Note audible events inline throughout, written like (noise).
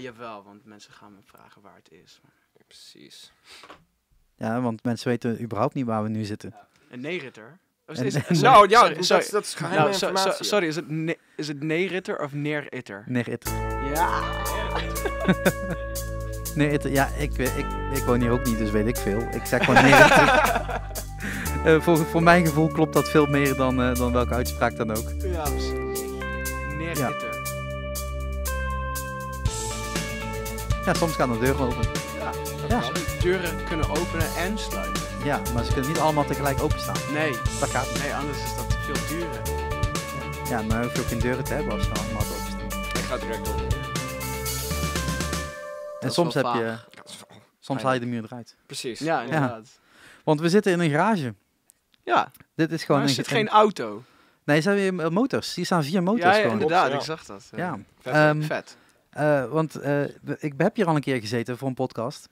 ja oh, jawel, want mensen gaan me vragen waar het is. precies. Ja, want mensen weten überhaupt niet waar we nu zitten. Ja. Een neeritter? Oh, (laughs) nou, ja, sorry. Dat, is nou, informatie. sorry, is het, ne is het neeritter of neeritter? neeritter. Ja. (laughs) neeritter, ja, ik, ik, ik woon hier ook niet, dus weet ik veel. Ik zeg gewoon neeritter. (laughs) Eh, voor, voor mijn gevoel klopt dat veel meer dan, eh, dan welke uitspraak dan ook. Ja, precies. Ja, soms kan de deuren open. Ja, dat ja. Deuren kunnen openen en sluiten. Ja, maar ze kunnen niet allemaal tegelijk openstaan. Nee. Dat gaat Nee, anders is dat veel duren. Ja, maar hoef je ook geen deuren te hebben als ze allemaal openstaan. Ik ga direct op. En soms heb je... Soms haal je de muur eruit. Precies. Ja, inderdaad. Want we zitten in een garage. Ja. Dit is gewoon... Maar er zit geen auto. Nee, ze hebben motors. Hier staan vier motors ja, ja, gewoon. inderdaad. Ik zag dat. Ja. Vet. vet. Ehm, eh, want eh, ik heb hier al een keer gezeten voor een podcast.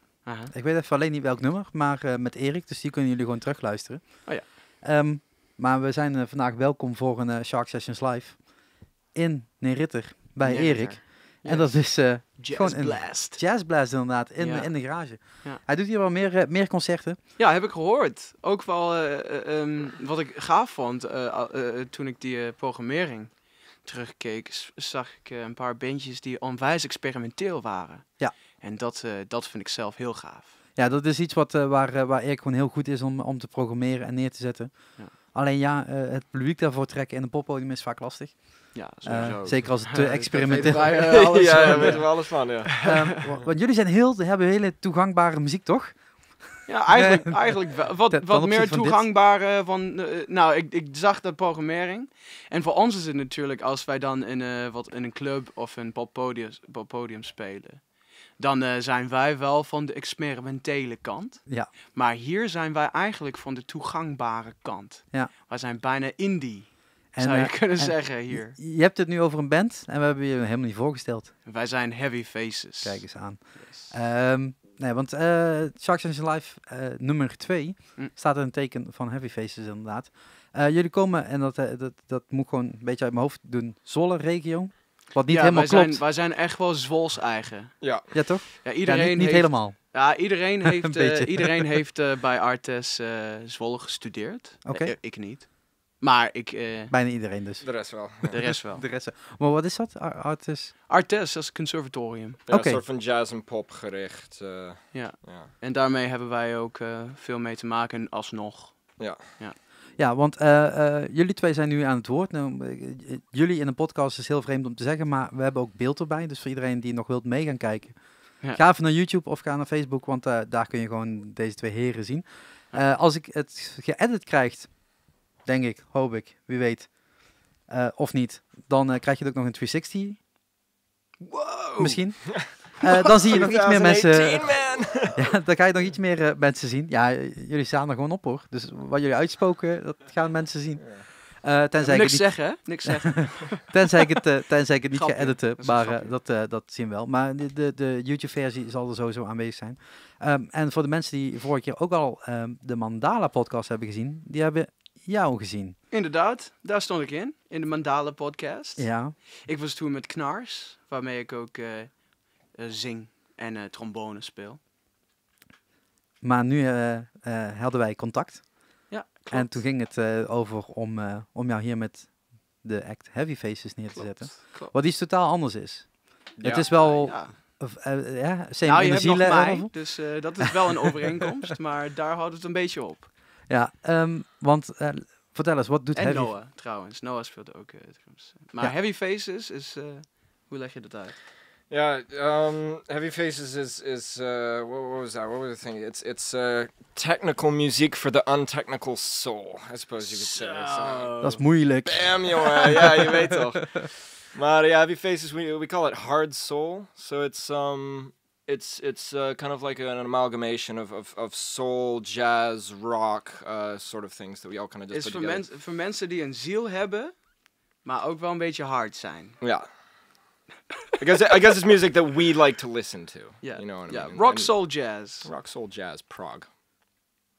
Ik weet even alleen niet welk nummer, maar eh, met Erik. Dus die kunnen jullie gewoon terugluisteren. Oh ja. Ehm, maar we zijn vandaag welkom voor een Shark Sessions Live in Neeritter bij Erik. En dat is uh, Jazz gewoon Blast. Jazz Blast inderdaad, in, in de garage. Hij doet hier wel meer, meer concerten. Ja, heb ik gehoord. Ook wel ehm, wat ik gaaf vond toen ik die programmering terugkeek, zag ik eh, een paar bandjes die onwijs experimenteel waren. Ja. En dat, eh, dat vind ik zelf heel gaaf. Ja, dat is iets wat, eh, waar, waar Erik gewoon heel goed is om, om te programmeren en neer te zetten. Ja. Alleen ja, het publiek daarvoor trekken in een poppodium is vaak lastig. Ja, sowieso. zeker als het (laughs) te experimenteel is. (laughs) ja, daar weten we alles van, ja. (laughs) Ehm, want jullie zijn heel, hebben hele toegankbare muziek, toch? Ja, eigenlijk, eigenlijk Wat, wat meer toegangbare van... Eh, eh, nou, ik, ik zag de programmering. En voor ons is het natuurlijk als wij dan in, uh, wat, in een club of een poppodium, poppodium spelen. Dan zijn wij wel van de experimentele kant. Ja. Maar hier zijn wij eigenlijk van de toegangbare kant. Ja. Wij zijn bijna indie. En, zou je kunnen zeggen hier. Je hebt het nu over een band en we hebben je helemaal niet voorgesteld. Wij zijn Heavy Faces. Kijk eens aan. Ehm, Nee, want uh, Sharks eh, mm. in Live uh, nummer 2 staat er een teken van Heavy Faces inderdaad. Eh, jullie komen, en dat, dat, dat moet gewoon een beetje uit mijn hoofd doen, Zwolle regio Wat niet helemaal wij klopt. Zijn, wij zijn echt wel Zwols eigen. Ja, ja toch? Ja, iedereen ja, niet, helemaal. Ja, iedereen (laughs) heeft, iedereen heeft bij Artes Zwolle gestudeerd. Oké. ik niet. Maar ik... Eh, Bijna iedereen dus. De rest wel. (laughs) De rest wel. de rest wel. Maar wat is dat? artes? Artes, is conservatorium. een soort van jazz en pop gericht. Eh, ja. ja. En daarmee hebben wij ook eh, veel mee te maken alsnog. Ja. Ja. Ja, want jullie twee zijn nu aan het woord. Nou, jullie in een podcast is heel vreemd om te zeggen, maar we hebben ook beeld erbij. Dus voor iedereen die nog wilt mee gaan kijken, ga even naar YouTube of ga naar Facebook, want daar kun je gewoon deze twee heren zien. als ik het geëdit krijg, Denk ik, hoop ik, wie weet. Eh, of niet. Dan eh, krijg je het ook nog een 360. Misschien. (laughs) Eh, dan zie je nog iets meer mensen. (laughs) ja, dan ga je nog iets meer mensen zien. Ja, jullie staan er gewoon op hoor. Dus wat jullie uitspoken, dat gaan mensen zien. tenzij niks ik zeggen, Niks zeggen. (laughs) tenzij, ik het, tenzij ik het niet ga editen, maar dat, dat zien we wel. Maar de, de, de YouTube-versie zal er sowieso aanwezig zijn. Ehm, en voor de mensen die vorige keer ook al ehm, de Mandala-podcast hebben gezien, die hebben jou gezien. Inderdaad, daar stond ik in, in de Mandala podcast. Ja. Ik was toen met Knars, waarmee ik ook eh, eh, zing en uh, trombone speel. Maar nu hadden wij contact. Ja, En toen ging het over om, om jou hier met de act Heavy Faces neer te zetten. Wat iets totaal anders is. het is wel... Ja. Of, uh, nou, je nog mij, dus dat is wel een overeenkomst, (laughs) maar daar houdt het een beetje op. Ja, ehm, want eh, vertel eens, wat doet en Noah, trouwens. Noah speelt ook eh, Maar Heavy Faces is... Eh, hoe leg je dat uit? Ja, um, Heavy Faces is, is what, was that? What was the thing? It's, it's technical music for the untechnical soul, I suppose you could say. Uh, dat is moeilijk. Bam, jongen. ja, je weet (laughs) toch. Maar ja, Heavy Faces, we, we call it hard soul. So it's... Um, it's it's uh, kind of like an amalgamation of, of, of soul, jazz, rock, uh, sort of things that we all kind of just is voor, men voor mensen die een ziel hebben, maar ook wel een beetje hard zijn. Ja. I guess I guess it's music that we like to listen to. Yeah. You know what I mean? Rock, soul, jazz. Rock, soul, jazz, prog.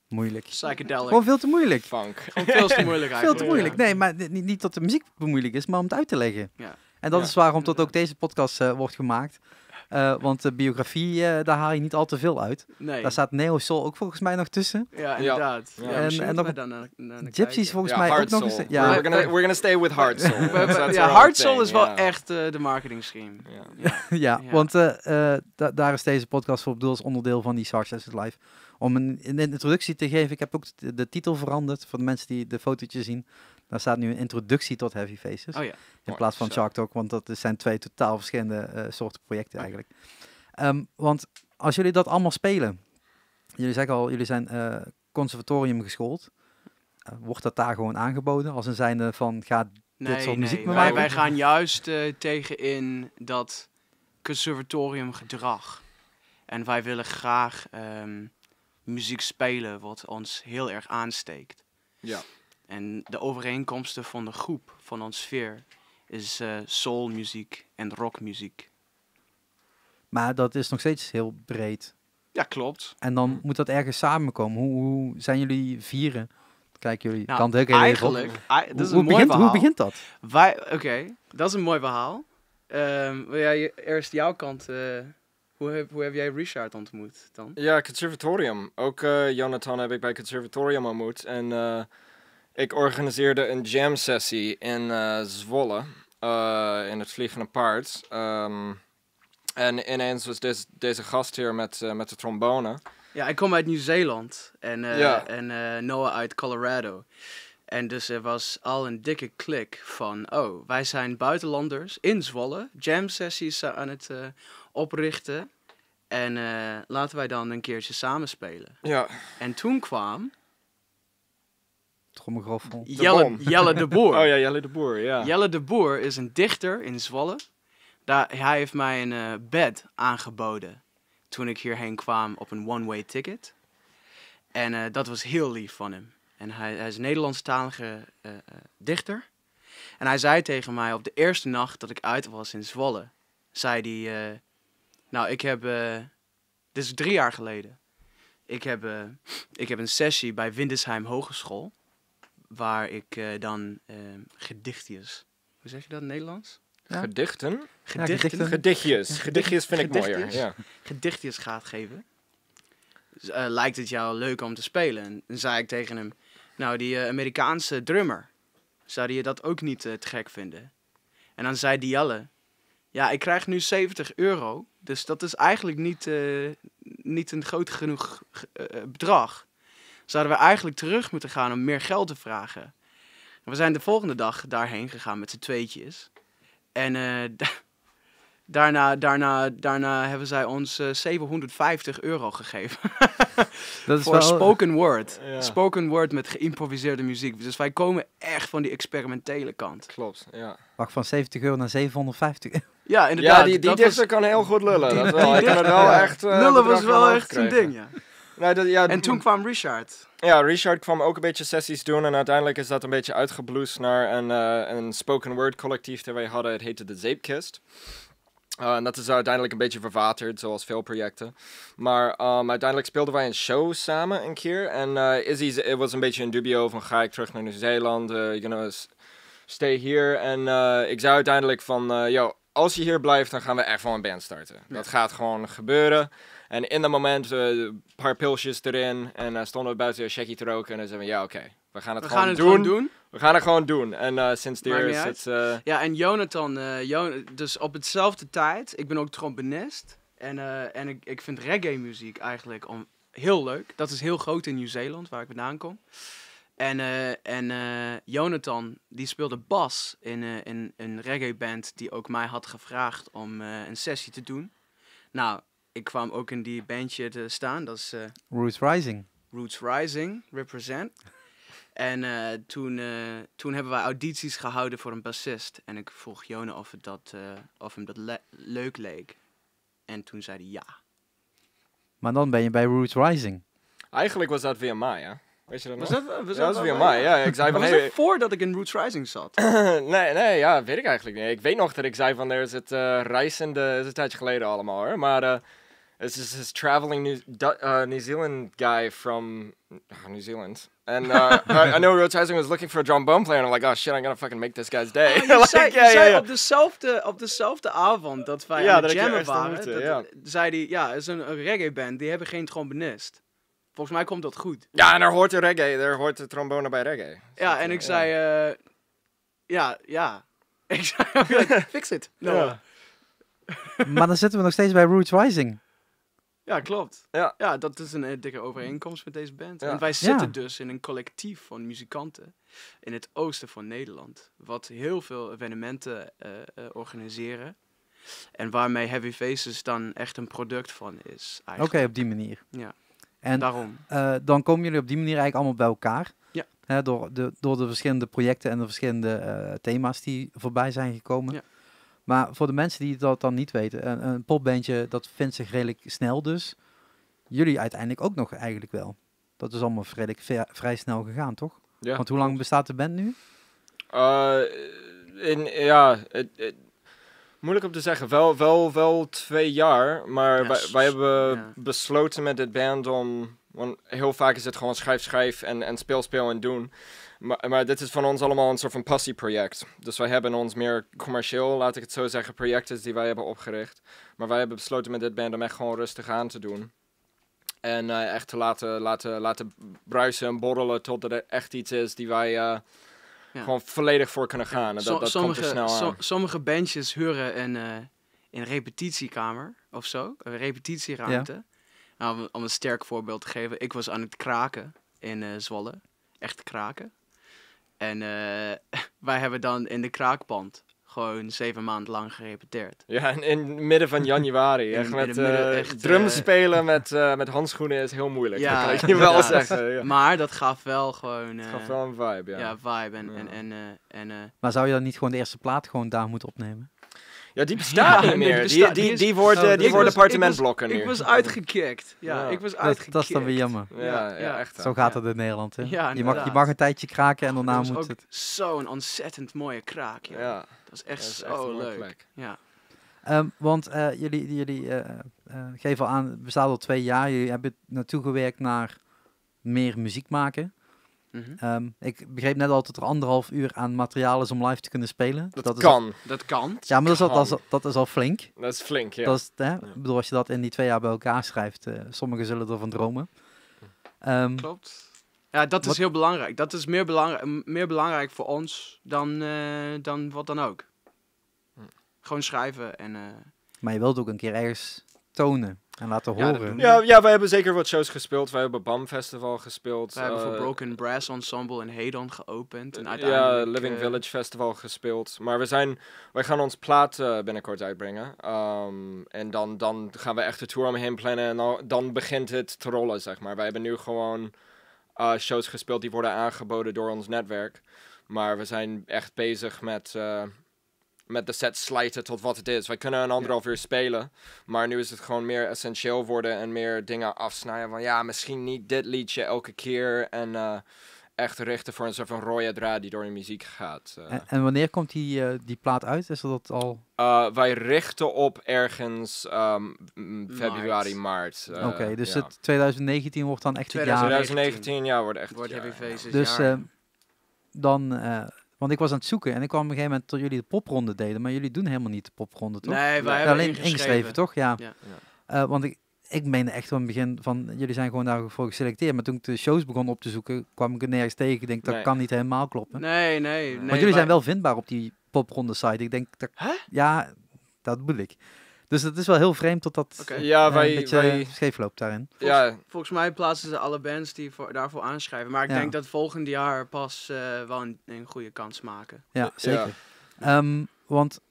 Moeilijk. Psychedelic. Gewoon veel te moeilijk. Funk. (laughs) Gewoon veel te (laughs) moeilijk eigenlijk. Veel te moeilijk. Nee, maar niet, niet dat de muziek moeilijk is, maar om het uit te leggen. Ja. En dat is waarom tot ook deze podcast eh, wordt gemaakt. Eh, want de biografie, eh, daar haal je niet al te veel uit. Daar staat Neo Soul ook volgens mij nog tussen. Ja, inderdaad. Ja. En, en nog, dan naar, Gypsies volgens mij ook nog eens. Ja. We're, gonna, we're stay with Hard Soul. ja, Hard Soul is wel echt eh, de marketing scheme. Ja, (laughs) want daar is deze podcast voor bedoeld als onderdeel van die Sarge Acid Live om een, introductie te geven. Ik heb ook de, titel veranderd voor de mensen die de fotootje zien. Daar staat nu een introductie tot Heavy Faces. Oh ja. In plaats van Shark Talk, want dat zijn twee totaal verschillende eh, soorten projecten eigenlijk. Ehm, want als jullie dat allemaal spelen, jullie zeggen al, jullie zijn eh, conservatorium geschoold. Eh, wordt dat daar gewoon aangeboden als een zijnde van ga nee, dit soort muziek nee, maken? Wij, wij gaan juist tegen in dat conservatorium gedrag. En wij willen graag ehm, muziek spelen wat ons heel erg aansteekt. Ja. En de overeenkomsten van de groep, van ons sfeer, is uh, soulmuziek en rockmuziek. Maar dat is nog steeds heel breed. Ja, klopt. En dan mm. moet dat ergens samenkomen. Hoe, hoe zijn jullie vieren? Kijk, jullie nou, kan het heel eigenlijk, hoe, begint, hoe begint dat? Oké, dat is een mooi verhaal. Ehm, wil jij eerst jouw kant... Eh, hoe, heb, hoe heb jij Richard ontmoet dan? Ja, conservatorium. Ook eh, Jonathan heb ik bij conservatorium ontmoet. En... Ik organiseerde een jam sessie in eh, Zwolle, eh, in het Vliegende Paard. Ehm, en ineens was deze, gast hier met, eh, met de trombone. Ja, ik kom uit Nieuw-Zeeland en, en Noah uit Colorado. En dus er was al een dikke klik van, oh, wij zijn buitenlanders in Zwolle, jam sessies aan het oprichten. En laten wij dan een keertje samenspelen. Ja. En toen kwam Trommelgroffel. Jelle, Jelle de Boer. Oh ja, Jelle de Boer, ja. Jelle de Boer is een dichter in Zwolle. Daar, hij heeft mij een eh, bed aangeboden toen ik hierheen kwam op een one-way ticket. En eh, dat was heel lief van hem. En hij, hij is een Nederlandstalige uh, dichter. En hij zei tegen mij op de eerste nacht dat ik uit was in Zwolle, zei hij, nou ik heb, dit is drie jaar geleden, ik heb, ik heb een sessie bij Windesheim Hogeschool waar ik eh, dan uh, eh, gedichtjes. Hoe zeg je dat in Nederlands? Gedichten? Gedichten? Gedichtjes. Gedichtjes vind ik mooier. Gedichtjes gaat geven. Dus, eh, lijkt het jou leuk om te spelen? En dan zei ik tegen hem, nou die Amerikaanse drummer, zou je dat ook niet te gek vinden? En dan zei die Dialle, ja ik krijg nu 70 euro, dus dat is eigenlijk niet, niet een groot genoeg bedrag zouden we eigenlijk terug moeten gaan om meer geld te vragen. we zijn de volgende dag daarheen gegaan met z'n tweetjes. En eh, daarna, daarna, daarna hebben zij ons 750 eh, euro gegeven. (laughs) Dat is Voor spoken word. Spoken word met geïmproviseerde muziek. Dus wij komen echt van die experimentele kant. Klopt, ja. van 70 euro naar 750 euro. (laughs) Ja, inderdaad. die, die, kan heel goed lullen. dat wel. (laughs) Ik wel echt... Eh, lullen was wel echt een ding, ja. Nou, en toen kwam Richard. Ja, Richard kwam ook een beetje sessies doen. En uiteindelijk is dat een beetje uitgebloest naar een, eh, een spoken word collectief dat wij hadden. Het heette de Zeepkist. Eh, en dat is uiteindelijk een beetje verwaterd, zoals veel projecten. Maar ehm, uiteindelijk speelden wij een show samen een keer. En uh, Izzy was een beetje een dubio van ga ik terug naar Nieuw-Zeeland? you know, stay here. En ik zei uiteindelijk van, yo, als je hier blijft, dan gaan we echt wel een band starten. Dat gaat gewoon gebeuren. En in dat moment eh, een paar pilsjes erin. En eh, stonden we buiten een checkie te roken. En dan zeiden ja oké, we gaan het, we gewoon, gaan het doen. gewoon doen. We gaan het gewoon doen. En uh, sinds de is het... Ja, en Jonathan, uh, dus op hetzelfde tijd, ik ben ook benest En, en ik, ik vind reggae-muziek eigenlijk om, heel leuk. Dat is heel groot in Nieuw-Zeeland, waar ik vandaan kom. En, en Jonathan, die speelde bas in, in een reggae-band die ook mij had gevraagd om een sessie te doen. Nou, ik kwam ook in die bandje te staan. Dat is... Eh, Roots Rising. Roots Rising, Represent. (laughs) En eh, toen, eh, toen hebben wij audities gehouden voor een bassist. En ik vroeg Jonen of, het dat, of hem dat leuk leek. En toen zei hij ja. Maar dan ben je bij Roots Rising. Eigenlijk was dat weer mij, hè? Weet je dat nog? Was dat, was ja, dat was via mij, ja. Ik zei van, was hey, voordat ik in Roots Rising zat? (laughs) nee, nee, ja, weet ik eigenlijk niet. Ik weet nog dat ik zei van, er is het reizende, is een tijdje geleden allemaal hoor. Maar This is this traveling New, uh, New Zealand guy from ah, New Zealand. And uh, (laughs) I, know Road Rising was looking for a trombone player. and I'm like, oh shit, I'm gonna fucking make this guy's day. je ah, (laughs) zei, Op, dezelfde, op dezelfde avond dat wij ja, de jammen waren, ja. zei hij, ja, het is een, reggae band, die hebben geen trombonist. Volgens mij komt dat goed. Ja, en er hoort de reggae, er hoort de trombone bij reggae. Ja, en eh, eh, (laughs) ik zei, oh, ja, ja. Ik zei, fix it. Ja. maar dan zitten we nog steeds bij Roots Rising. Ja, klopt. Ja. ja, dat is een dikke overeenkomst met deze band. En wij zitten dus in een collectief van muzikanten in het oosten van Nederland. Wat heel veel evenementen eh, eh, organiseren. En waarmee Heavy Faces dan echt een product van is. Oké, op die manier. Ja. En daarom. Eh, dan komen jullie op die manier eigenlijk allemaal bij elkaar. Ja. Hè, door, de, door de verschillende projecten en de verschillende thema's die voorbij zijn gekomen. Ja. Maar voor de mensen die dat dan niet weten, een, een popbandje dat vindt zich redelijk snel dus. Jullie uiteindelijk ook nog eigenlijk wel. Dat is allemaal redelijk vrij snel gegaan, toch? Ja, Want hoe lang bestaat de band nu? Eh, in, ja, moeilijk om te zeggen. Wel, wel, wel twee jaar, maar wij, wij, hebben besloten met dit band om... Want heel vaak is het gewoon schrijf, schrijf en, en speel, speel en doen. Maar, maar, dit is van ons allemaal een soort van passieproject. Dus wij hebben ons meer commercieel, laat ik het zo zeggen, projecten die wij hebben opgericht. Maar wij hebben besloten met dit band om echt gewoon rustig aan te doen. En eh, echt te laten, laten, laten bruisen en borrelen totdat er echt iets is die wij... Eh, gewoon volledig voor kunnen gaan. En dat, dat komt er snel aan. sommige bandjes huren een, uh, een repetitiekamer of zo, een repetitieruimte. Nou, om, om, een sterk voorbeeld te geven, ik was aan het kraken in Zwolle. Echt kraken. En eh, (laughs) wij hebben dan in de kraakpand gewoon zeven maanden lang gerepeteerd. Ja, in, in het midden van januari. (laughs) echt met eh, drums eh, spelen met, (laughs) met handschoenen is heel moeilijk. Ja, dat kan ik je wel zeggen. Ja. Maar dat gaf wel gewoon... Het gaf wel een vibe, ja. Ja, vibe. En, en, en, en, maar zou je dan niet gewoon de eerste plaat gewoon daar moeten opnemen? Ja, die bestaan niet meer. Die, besta die, die, die, die appartementblokken dus- nu. Ik was uitgekikt. Ja, ik was uitgekickt. Dat, is dan weer jammer. Ja, ja, echt. Zo gaat het in Nederland, hè? je, mag, je mag een tijdje kraken en daarna moet het... zo'n ontzettend mooie kraak, ja. Dat is echt zo leuk. Ja. Ehm, want eh, jullie, jullie uh, geven al aan, het bestaat al twee jaar. Jullie hebben naartoe gewerkt naar meer muziek maken. Mhm. Ehm, ik begreep net al dat er anderhalf uur aan materiaal is om live te kunnen spelen. Dat, kan. dat kan. Ja, maar dat is, al, dat, is al, flink. Dat is flink, ja. Dat Ik bedoel, als je dat in die twee jaar bij elkaar schrijft, eh, sommigen zullen ervan dromen. Ehm, Klopt. Ja, dat is heel belangrijk. Dat is meer, belangrijk, meer belangrijk voor ons dan, eh, dan wat dan ook. Hm. Gewoon schrijven en... Eh, maar je wilt ook een keer ergens tonen en laten horen. Ja, ja, we hebben zeker wat shows gespeeld. We hebben BAM Festival gespeeld. We hebben voor eh, Broken Brass Ensemble in Hedon geopend. En uiteindelijk, ja, Living eh, Village Festival gespeeld. Maar we zijn, wij gaan ons plaat eh, binnenkort uitbrengen. Ehm, en dan, dan gaan we echt de tour omheen plannen. En dan begint het te rollen, zeg maar. Wij hebben nu gewoon shows gespeeld die worden aangeboden door ons netwerk. Maar we zijn echt bezig met met de set slijten tot wat het is. Wij kunnen een anderhalf uur spelen, maar nu is het gewoon meer essentieel worden en meer dingen afsnijden. Van ja, misschien niet dit liedje elke keer en uh, echt richten voor een soort van rode draad die door de muziek gaat. Eh. En, wanneer komt die, eh, die plaat uit? Is dat al? wij richten op ergens ehm, februari, maart. Oké, dus het 2019 wordt dan echt 2019. het jaar. 2019, ja, wordt echt wordt Heavy dus, jaar. Ehm, dan want ik was aan het zoeken en ik kwam op een gegeven moment tot jullie de popronde deden. Maar jullie doen helemaal niet de popronde, toch? Nee, wij hebben alleen ingeschreven, toch? Ja. ja. Eh, want ik, ik meende echt van het begin van, jullie zijn gewoon daarvoor geselecteerd. Maar toen ik de shows begon op te zoeken, kwam ik er nergens tegen. Ik denk, dat kan niet helemaal kloppen. Nee, nee. nee Want jullie zijn wel vindbaar op die popronde site. Ik denk, dat, ja, dat bedoel ik. Dus dat is wel heel vreemd dat dat eh, ja, eh, wij, een beetje scheef loopt daarin. Volgens, ja. volgens mij plaatsen ze alle bands die daarvoor aanschrijven. Maar ik denk dat volgend jaar pas eh, wel een, goede kans maken. Ja, zeker. Ehm, want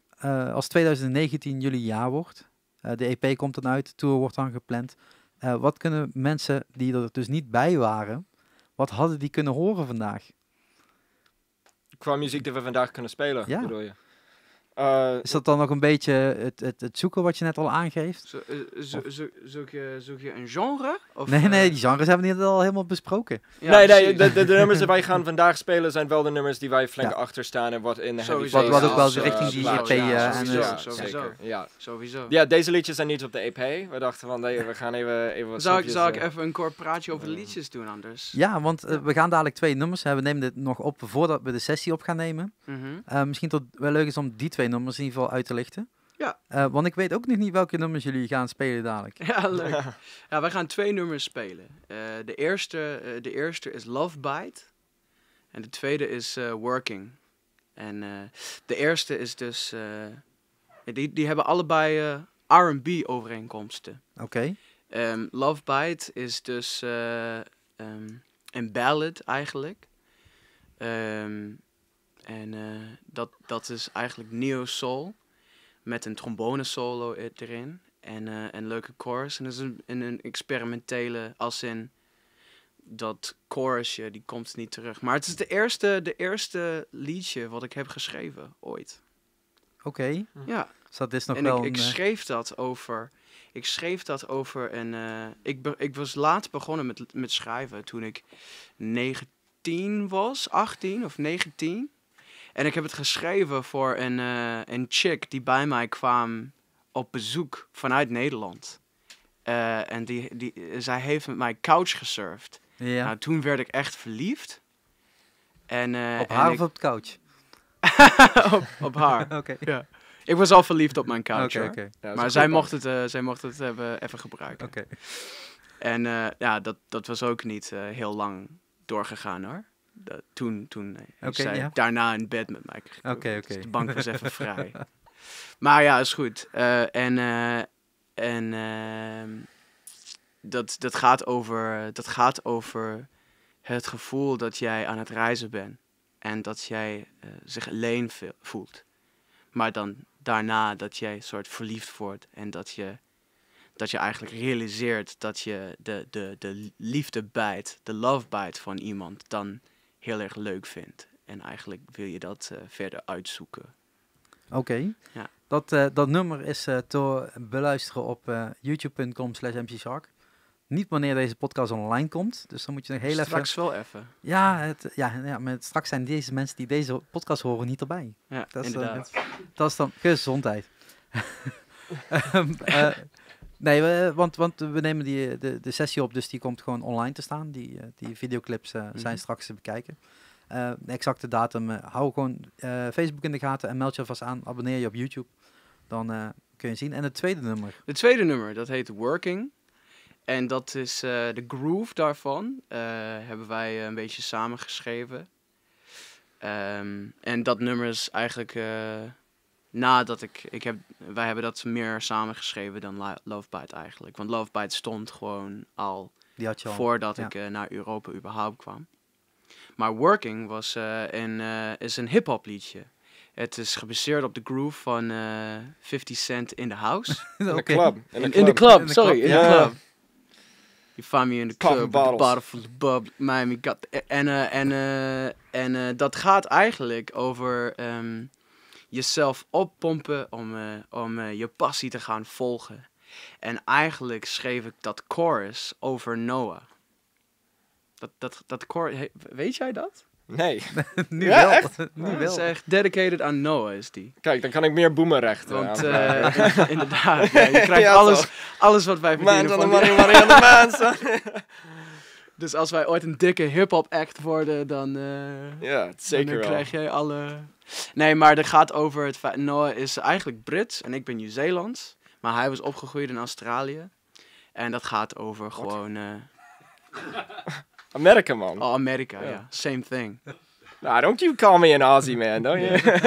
als 2019 jullie jaar wordt, de EP komt dan uit, de tour wordt dan gepland. wat kunnen mensen die er dus niet bij waren, wat hadden die kunnen horen vandaag? Qua muziek die we vandaag kunnen spelen, ja. bedoel je? Eh, is dat dan nog een beetje het, het, het, zoeken wat je net al aangeeft? Zo, eh, zo, zo, zoek, je, zoek, je, een genre? Of, nee, nee, eh? die genres hebben we net al helemaal besproken. nee, nee de, nummers die wij gaan (laughs) vandaag spelen zijn wel de nummers die wij flink achter staan en wat in de sowieso. Wat, wat ook wel de richting die EP ja, en sowieso, dus- sowieso. Ja. sowieso. Ja, deze liedjes zijn niet op de EP. We dachten van, nee, we gaan even, even wat Zou ik, ik even een kort praatje over liedjes doen anders? Ja, want we gaan dadelijk twee nummers hebben. We nemen dit nog op voordat we de sessie op gaan nemen. Misschien dat uh, misschien tot wel leuk is om die twee twee nummers in ieder geval uit te lichten. Ja. Eh, want ik weet ook nog niet welke nummers jullie gaan spelen dadelijk. (laughs) Ja, leuk. Ja, wij gaan twee nummers spelen. Eh, de, eerste, eh, de eerste is Love Bite. En de tweede is Working. En de eerste is dus... die, die hebben allebei R&B overeenkomsten. Oké. Ehm, Love Bite is dus um, een ballad eigenlijk. Ehm, en eh, dat, dat is eigenlijk neo soul met een trombone solo erin en uh, leuke chorus. En dat is een, een experimentele, als in dat chorusje, die komt niet terug. Maar het is de eerste, de eerste liedje wat ik heb geschreven ooit. Oké. Hm. Ja. Dus dat is nog en wel ik, ik eh, schreef dat over. Ik schreef dat over een. ik, ik was laat begonnen met, met schrijven toen ik 19 was, 18 of 19. En ik heb het geschreven voor een, eh, een chick die bij mij kwam op bezoek vanuit Nederland. Eh, en die, die, zij heeft met mij couch gesurfd. Ja. Nou, toen werd ik echt verliefd. En, eh, op haar of op de couch? (laughs) op, op, haar. (laughs) Oké. Ja. Ik was al verliefd op mijn couch. Oké. maar zij mocht, het, zij mocht het even, even gebruiken. Oké. En ja, dat, dat was ook niet heel lang doorgegaan hoor toen, toen eh, zij ja. daarna in bed met mij Oké, oké. dus de bank was even (laughs) vrij. Maar ja, is goed. Eh, en eh, en ehm, dat, dat, gaat over, dat gaat over het gevoel dat jij aan het reizen bent. En dat jij zich alleen voelt. Maar dan daarna dat jij soort verliefd wordt. En dat je, dat je eigenlijk realiseert dat je de, de, de liefde bijt, de love bijt van iemand. Dan heel erg leuk vindt. En eigenlijk wil je dat eh, verder uitzoeken. Oké. Ja. Dat, eh, dat nummer is uh, te beluisteren op youtube.com slash Niet wanneer deze podcast online komt, dus dan moet je nog heel even... Straks wel even. Ja, het, ja, ja, maar straks zijn deze mensen die deze podcast horen niet erbij. Ja, dat is, inderdaad. dat is dan gezondheid. (laughs) Ehm, Nee, want, want we nemen die, de, de sessie op, dus die komt gewoon online te staan. Die, eh, die videoclips eh, zijn mhm. straks te bekijken. Eh, de exacte datum, hou gewoon Facebook in de gaten en meld je alvast aan. Abonneer je op YouTube, dan kun je zien. En het tweede nummer? Het tweede nummer, dat heet Working. En dat is de groove daarvan, hebben wij een beetje samengeschreven. Um, en dat nummer is eigenlijk Nadat ik, ik heb, wij hebben dat meer samengeschreven dan Love Bite eigenlijk. Want Love Bite stond gewoon al, Die had je al voordat ik eh, naar Europa überhaupt kwam. Maar Working was, eh, een, eh, is een hip-hop liedje. Het is gebaseerd op de groove van 50 Cent in the House. (laughs) in de club. In de club. sorry. In de club. You find me in the club, the bottle of bub, Miami got... En, en, en dat gaat eigenlijk over... Ehm, jezelf oppompen om, eh, om eh, je passie te gaan volgen. En eigenlijk schreef ik dat chorus over Noah. Dat, dat, dat chorus, weet jij dat? Nee. (laughs) nu ja, wel. Echt? nu wel. is echt dedicated aan Noah, is die. Kijk, dan kan ik meer boemerrechten. Want eh, (laughs) (laughs) inderdaad, je krijgt alles, alles wat wij verdienen. Maand van de Marianne dus als wij ooit een dikke hip-hop act worden, dan, uh, ja, zeker dan krijg jij alle. Nee, maar het gaat over het feit. Noah is eigenlijk Brits en ik ben Nieuw-Zeelands. Maar hij was opgegroeid in Australië. En dat gaat over gewoon. Eh, (laughs) Amerika, man. Oh, Amerika, ja. Yeah. Same thing. (laughs) Nah, don't you call me an Aussie man, don't you? (laughs)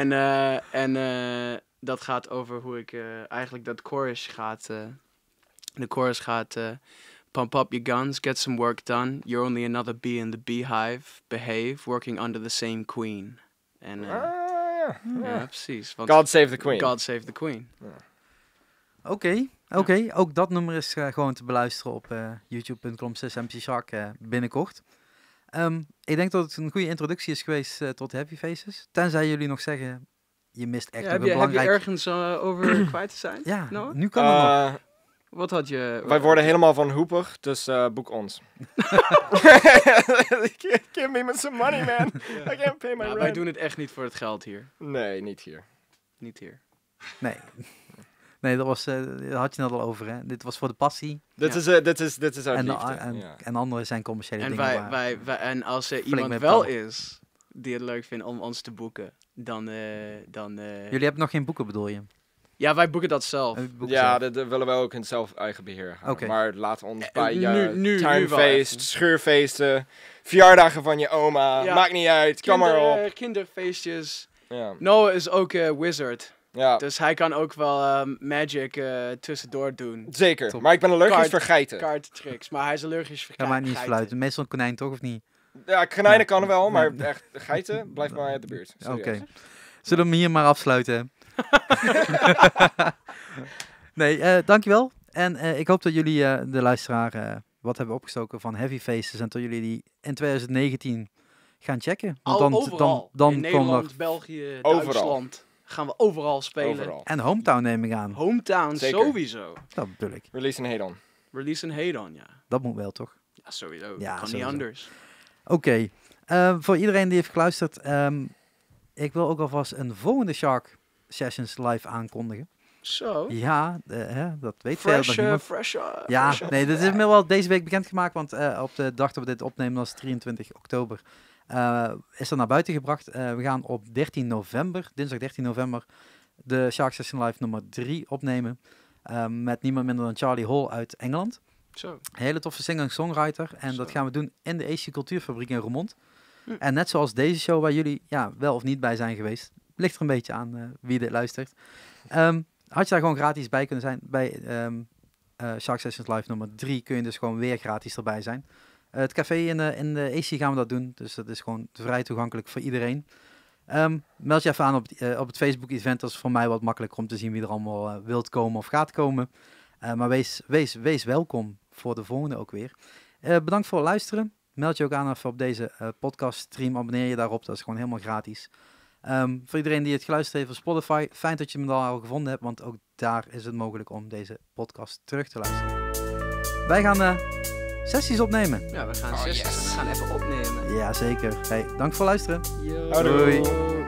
en eh, en dat gaat over hoe ik eigenlijk dat chorus gaat. de chorus gaat Pump up your guns, get some work done. You're only another bee in the beehive. Behave, working under the same queen. Uh, ah, en, ja, precies. God Save the Queen. God Save the Queen. Oké, oké. Ook dat nummer is eh, gewoon te beluisteren op eh, youtube.com Shark eh, binnenkort. Ehm, ik denk dat het een goede introductie is geweest tot Happy Faces. Tenzij jullie nog zeggen, je mist echt ja, heb je, Heb je ergens over (clears throat) kwijt te zijn? Ja, nu kan het nog. Wat had je... Wij worden helemaal van hoepig, dus eh, boek ons. (laughs) Give me some money, man. I can't pay my nou, rent. Wij doen het echt niet voor het geld hier. Nee, niet hier. Niet hier. Nee. (laughs) Nee, dat was, eh, had je het al over. Hè? Dit was voor de passie. Dit, is, uh, dit, is, dit is uit en, liefde. En, en andere zijn commerciële en dingen. wij, wij, en als er iemand wel is die het leuk vindt om ons te boeken, dan... dan Jullie hebben nog geen boeken, bedoel je? Ja, wij boeken dat zelf. Ja, dat, willen wij ook in zelf eigen beheer Maar laat ons eh, bij uh, nu, tuinfeest, scheurfeesten, verjaardagen van je oma, maakt niet uit, Kinder, kom maar op. Kinderfeestjes. Ja. Noah is ook eh, wizard. Ja. Dus hij kan ook wel eh, magic tussendoor doen. Zeker, maar ik ben allergisch voor geiten. Kaarttricks, maar hij is allergisch voor ja, maar niet fluiten. Meestal een konijn toch, of niet? Ja, konijnen ja. kan wel, maar echt, geiten blijft (laughs) maar uit de buurt. Oké. Zullen we hem hier maar afsluiten? (laughs) nee, uh, dankjewel. En eh, ik hoop dat jullie, eh, de luisteraar, wat hebben opgestoken van Heavy Faces. En dat jullie die in 2019 gaan checken. Want dan, overal. Dan, dan in Nederland, er... België, overal. Duitsland. Gaan we overal spelen. Overal. En Hometown neem ik aan. Hometown sowieso. Dat bedoel ik. Release een Hedon. Release hate Hedon, ja. Dat moet wel, toch? Ja, sowieso. Ja, kan niet anders. Oké. voor iedereen die heeft geluisterd, ehm, ik wil ook alvast een volgende Shark sessions live aankondigen. Zo. Ja, hè, dat weet fresh, veel. Uh, ja, nee, dat is me wel deze week bekendgemaakt, want eh, op de dag dat we dit opnemen, was 23 oktober, eh, is er naar buiten gebracht. Eh, we gaan op 13 november, dinsdag 13 november, de Shark Session Live nummer 3 opnemen. met niemand minder dan Charlie Hall uit Engeland. Zo. Hele toffe singer-songwriter. En dat gaan we doen in de Ace Cultuurfabriek in Roermond. Hm. En net zoals deze show waar jullie ja, wel of niet bij zijn geweest, Ligt er een beetje aan eh, wie dit luistert. Ehm, had je daar gewoon gratis bij kunnen zijn. Bij ehm, eh, Shark Sessions Live nummer 3 kun je dus gewoon weer gratis erbij zijn. Eh, het café in, in de AC gaan we dat doen. Dus dat is gewoon vrij toegankelijk voor iedereen. Ehm, meld je even aan op, op het Facebook-event. Dat is voor mij wat makkelijker om te zien wie er allemaal wilt komen of gaat komen. maar wees, wees, wees welkom voor de volgende ook weer. bedankt voor het luisteren. Meld je ook aan even op deze podcast stream. Abonneer je daarop. Dat is gewoon helemaal gratis. Ehm, voor iedereen die het geluisterd heeft op Spotify, fijn dat je hem al gevonden hebt, want ook daar is het mogelijk om deze podcast terug te luisteren. Wij gaan eh, sessies opnemen. Ja, we gaan oh, sessies we gaan even opnemen. Jazeker. Hey, dank voor luisteren. Yo. Doei.